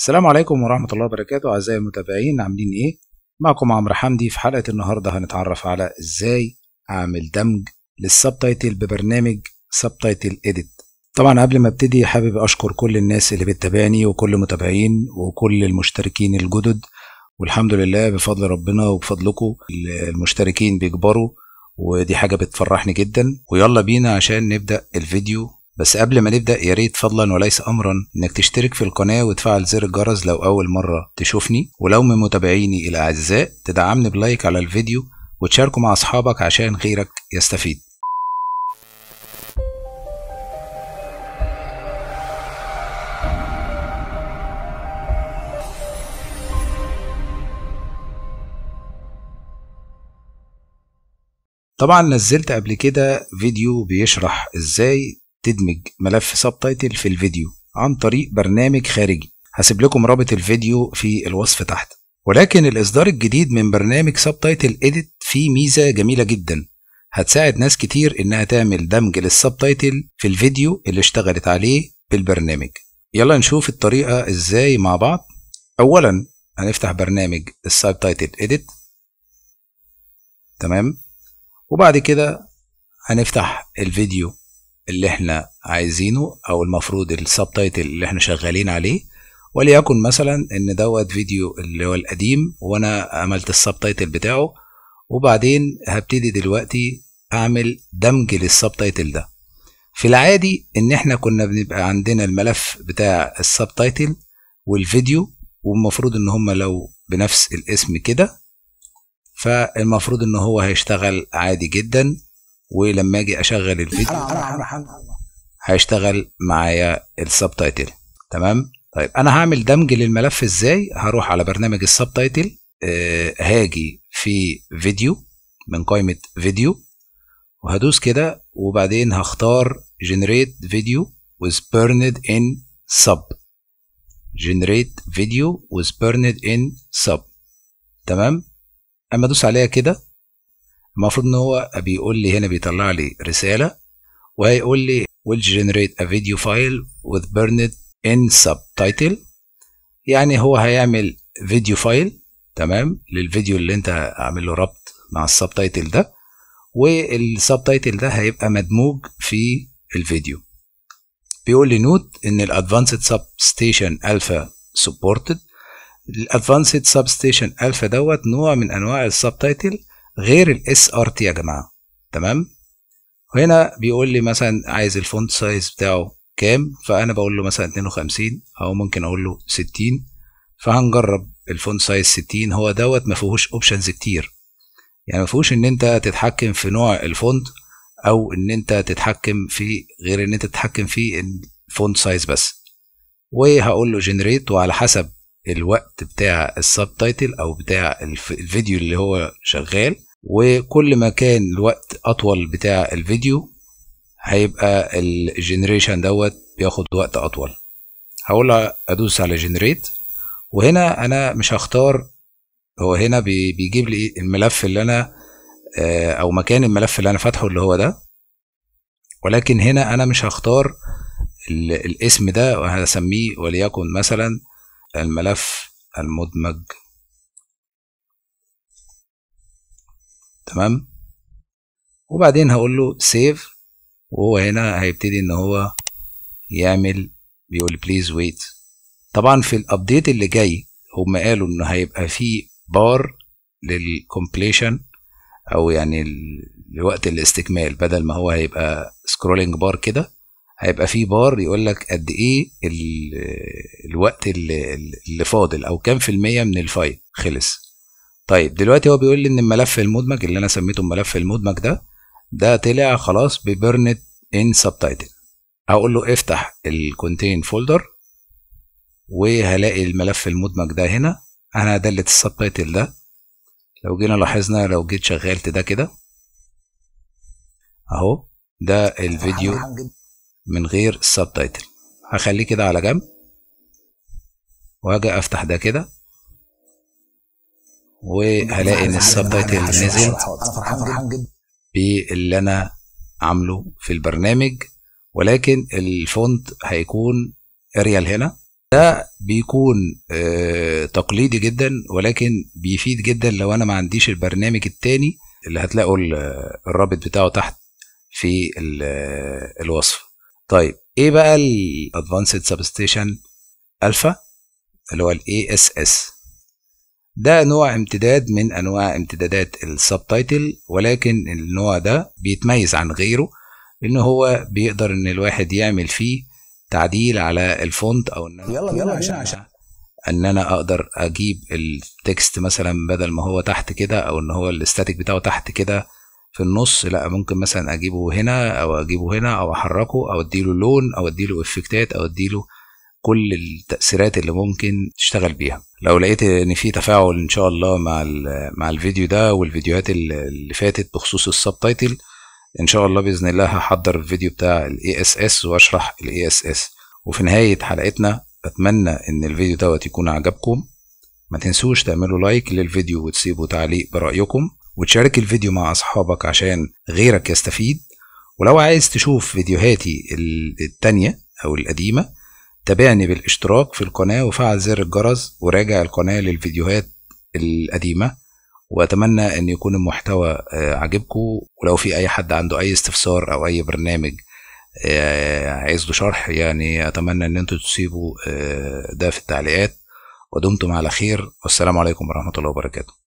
السلام عليكم ورحمة الله وبركاته أعزائي المتابعين عاملين إيه؟ معكم عمرو حمدي في حلقة النهاردة هنتعرف على إزاي أعمل دمج للسبتايتل ببرنامج سبتايتل إيديت طبعا قبل ما ابتدي حابب أشكر كل الناس اللي بتتابعني وكل المتابعين وكل المشتركين الجدد والحمد لله بفضل ربنا وبفضلكم المشتركين بيكبروا ودي حاجة بتفرحني جدا ويلا بينا عشان نبدأ الفيديو بس قبل ما نبدأ يا ريت فضلا وليس أمرا إنك تشترك في القناة وتفعل زر الجرس لو أول مرة تشوفني ولو من متابعيني الأعزاء تدعمني بلايك على الفيديو وتشاركه مع أصحابك عشان غيرك يستفيد طبعا نزلت قبل كده فيديو بيشرح ازاي تدمج ملف سبتايتل في الفيديو عن طريق برنامج خارجي هسيب لكم رابط الفيديو في الوصف تحت ولكن الإصدار الجديد من برنامج سبتايتل إيديت فيه ميزة جميلة جدا هتساعد ناس كتير إنها تعمل دمج للسبتايتل في الفيديو اللي اشتغلت عليه بالبرنامج يلا نشوف الطريقة إزاي مع بعض أولا هنفتح برنامج السبتايتل إيديت تمام وبعد كده هنفتح الفيديو اللي احنا عايزينه او المفروض السبتايتل اللي احنا شغالين عليه وليكن مثلا ان دوت فيديو اللي هو القديم وانا عملت السبتايتل بتاعه وبعدين هبتدي دلوقتي اعمل دمج للسبتايتل ده في العادي ان احنا كنا بنبقى عندنا الملف بتاع السبتايتل والفيديو والمفروض ان هما لو بنفس الاسم كده فالمفروض ان هو هيشتغل عادي جدا ولما اجي اشغل الفيديو هيشتغل معايا السبتايتل تمام طيب انا هعمل دمج للملف ازاي هروح على برنامج السبتايتل آه هاجي في فيديو من قائمه فيديو وهدوس كده وبعدين هختار جنريت فيديو with burned in sub generate video with burned in sub تمام اما ادوس عليها كده المفروض ان هو بيقول لي هنا بيطلع لي رساله وهيقول لي will generate a video file with burned in subtitle يعني هو هيعمل فيديو فايل تمام للفيديو اللي انت عامل له ربط مع السبتايتل ده والسبتايتل ده هيبقى مدموج في الفيديو بيقول لي نوت ان الادفانسد سب ستيشن الفا سبورتد الادفانسد سب ستيشن الفا دوت نوع من انواع السبتايتل غير الاس ار تي يا جماعه تمام هنا بيقول لي مثلا عايز الفونت سايز بتاعه كام فانا بقول له مثلا 52 او ممكن اقول له 60 فهنجرب الفونت سايز 60 هو دوت ما فيهوش اوبشنز كتير يعني ما فيهوش ان انت تتحكم في نوع الفونت او ان انت تتحكم في غير ان انت تتحكم في الفونت سايز بس وهقول له جنريت وعلى حسب الوقت بتاع السب تايتل او بتاع الفيديو اللي هو شغال وكل ما كان الوقت اطول بتاع الفيديو هيبقى الجنريشن دوت بياخد وقت اطول هقول ادوس على جنريت وهنا انا مش هختار هو هنا بيجيب لي الملف اللي انا آه، او مكان الملف اللي انا فاتحه اللي هو ده ولكن هنا انا مش هختار الاسم ده وهسميه وليكن مثلا الملف المدمج تمام وبعدين هقول له سيف وهو هنا هيبتدي ان هو يعمل بيقول بليز ويت طبعا في الابديت اللي جاي هم قالوا ان هيبقى في بار للكومبليشن او يعني لوقت الاستكمال بدل ما هو هيبقى سكرولنج بار كده هيبقى في بار يقول لك قد ايه الوقت اللي, اللي فاضل او كام في المية من الفايل خلص طيب دلوقتي هو بيقول لي ان الملف المدمج اللي انا سميته الملف المدمج ده ده طلع خلاص ببرنت ان سبتايتل هقول له افتح الكونتين فولدر وهلاقي الملف المدمج ده هنا انا دلت السبتايتل ده لو جينا لاحظنا لو جيت شغلت ده كده اهو ده الفيديو من غير السبتايتل هخليه كده على جنب واجي افتح ده كده وهلاقي ان السب تايتل نزل باللي انا عامله في البرنامج ولكن الفونت هيكون اريال هنا ده بيكون آه تقليدي جدا ولكن بيفيد جدا لو انا ما عنديش البرنامج التاني اللي هتلاقوا آه، الرابط بتاعه تحت في آه، الوصف طيب ايه بقى الادفانسد سبستيشن الفا اللي هو الاي اس اس ده نوع امتداد من انواع امتدادات السبتايتل ولكن النوع ده بيتميز عن غيره ان هو بيقدر ان الواحد يعمل فيه تعديل على الفونت او ان يلا يلا عشان, عشان ان انا اقدر اجيب التكست مثلا بدل ما هو تحت كده او ان هو الاستاتيك بتاعه تحت كده في النص لا ممكن مثلا اجيبه هنا او اجيبه هنا او احركه او اديله لون او اديله افكتات او اديله كل التأثيرات اللي ممكن تشتغل بيها لو لقيت ان في تفاعل ان شاء الله مع مع الفيديو ده والفيديوهات اللي فاتت بخصوص السب تايتل ان شاء الله باذن الله هحضر الفيديو بتاع الاي اس اس واشرح الاي اس اس وفي نهايه حلقتنا اتمنى ان الفيديو دوت يكون عجبكم ما تنسوش تعملوا لايك للفيديو وتسيبوا تعليق برايكم وتشارك الفيديو مع اصحابك عشان غيرك يستفيد ولو عايز تشوف فيديوهاتي التانية او القديمه تابعني بالاشتراك في القناة وفعل زر الجرس وراجع القناة للفيديوهات القديمة وأتمنى أن يكون المحتوى آه، عجبكم ولو في أي حد عنده أي استفسار أو أي برنامج آه، عايز له شرح يعني أتمنى أن أنتوا تسيبوا آه، ده في التعليقات ودمتم على خير والسلام عليكم ورحمة الله وبركاته